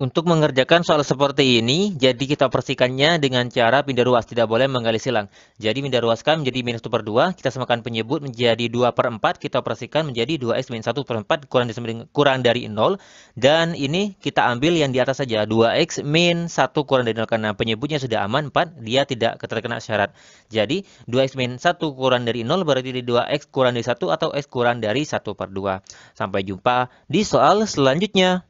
Untuk mengerjakan soal seperti ini, jadi kita persihkannya dengan cara pindah ruas, tidak boleh menggali silang. Jadi pindah ruas ruaskan menjadi minus 1 per 2, kita samakan penyebut menjadi 2 per 4, kita persihkan menjadi 2x minus 1 per 4, kurang dari, 0. Dan ini kita ambil yang di atas saja, 2x minus 1 kurang dari 0, karena penyebutnya sudah aman, 4, dia tidak terkena syarat. Jadi 2x minus 1 kurang dari 0 berarti 2x kurang dari 1 atau x kurang dari 1 per 2. Sampai jumpa di soal selanjutnya.